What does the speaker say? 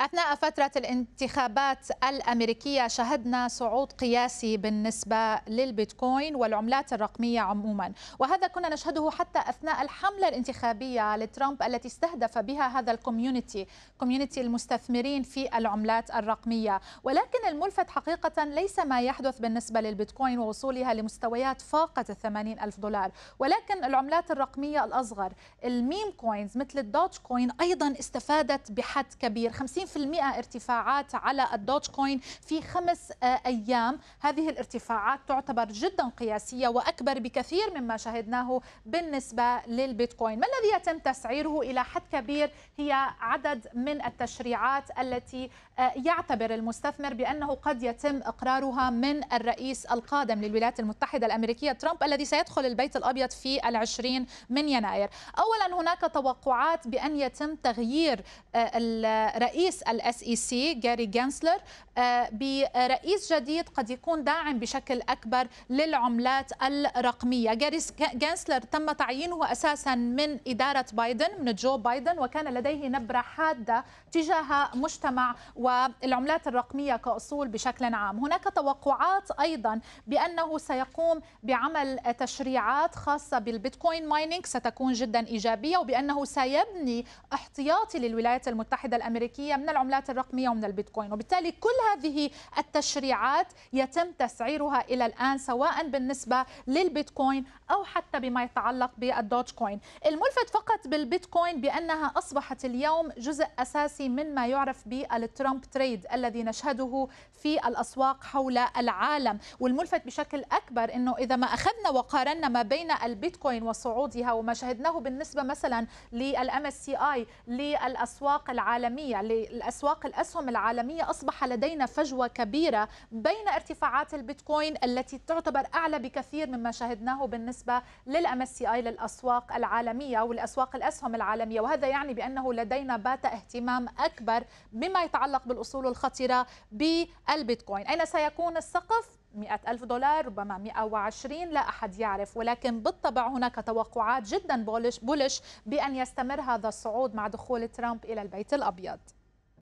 أثناء فترة الانتخابات الأمريكية شهدنا صعود قياسي بالنسبة للبيتكوين والعملات الرقمية عموما وهذا كنا نشهده حتى أثناء الحملة الانتخابية لترامب التي استهدف بها هذا الكوميونتي كوميونتي المستثمرين في العملات الرقمية ولكن الملفت حقيقة ليس ما يحدث بالنسبة للبيتكوين ووصولها لمستويات فاقت الثمانين ألف دولار ولكن العملات الرقمية الأصغر الميم كوينز مثل الدوتش كوين أيضا استفادت بحد كبير 50 30% ارتفاعات على الدوج كوين في خمس آه، أيام هذه الارتفاعات تعتبر جدا قياسية وأكبر بكثير مما شهدناه بالنسبة للبيتكوين ما الذي يتم تسعيره إلى حد كبير هي عدد من التشريعات التي آه، يعتبر المستثمر بأنه قد يتم إقرارها من الرئيس القادم للولايات المتحدة الأمريكية ترامب الذي سيدخل البيت الأبيض في العشرين من يناير أولا هناك توقعات بأن يتم تغيير آه، الرئيس رئيس الاس اي سي e جاري جانسلر آه، برئيس جديد قد يكون داعم بشكل اكبر للعملات الرقميه جاري جانسلر تم تعيينه اساسا من اداره بايدن من جو بايدن وكان لديه نبره حاده تجاه مجتمع والعملات الرقميه كاصول بشكل عام هناك توقعات ايضا بانه سيقوم بعمل تشريعات خاصه بالبيتكوين مايننج ستكون جدا ايجابيه وبانه سيبني احتياطي للولايات المتحده الامريكيه من العملات الرقمية ومن البيتكوين وبالتالي كل هذه التشريعات يتم تسعيرها إلى الآن سواء بالنسبة للبيتكوين أو حتى بما يتعلق بالدوج كوين الملفت فقط بالبيتكوين بأنها أصبحت اليوم جزء أساسي من ما يعرف بالترامب تريد الذي نشهده في الأسواق حول العالم والملفت بشكل أكبر أنه إذا ما أخذنا وقارنا ما بين البيتكوين وصعودها وما شهدناه بالنسبة مثلا للام اس سي اي للأسواق العالمية الأسواق الأسهم العالمية أصبح لدينا فجوة كبيرة بين ارتفاعات البيتكوين التي تعتبر أعلى بكثير مما شاهدناه بالنسبة للام اس اي للأسواق العالمية والأسواق الأسهم العالمية وهذا يعني بأنه لدينا بات اهتمام أكبر بما يتعلق بالأصول الخطيرة بالبيتكوين أين سيكون السقف؟ مئة ألف دولار ربما 120 لا أحد يعرف ولكن بالطبع هناك توقعات جدا بولش, بولش بأن يستمر هذا الصعود مع دخول ترامب إلى البيت الأبيض